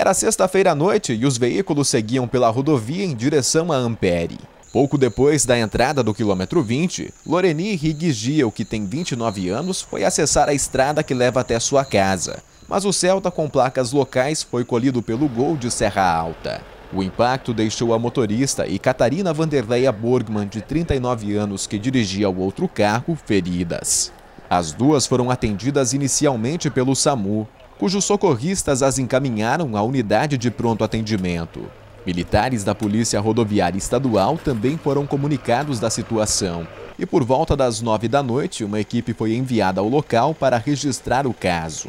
Era sexta-feira à noite e os veículos seguiam pela rodovia em direção a Ampere. Pouco depois da entrada do quilômetro 20, Loreni Riggiel, que tem 29 anos, foi acessar a estrada que leva até sua casa, mas o Celta com placas locais foi colhido pelo gol de Serra Alta. O impacto deixou a motorista e Catarina Vanderleia Borgman, de 39 anos, que dirigia o outro carro, feridas. As duas foram atendidas inicialmente pelo SAMU cujos socorristas as encaminharam à unidade de pronto atendimento. Militares da Polícia Rodoviária Estadual também foram comunicados da situação. E por volta das nove da noite, uma equipe foi enviada ao local para registrar o caso.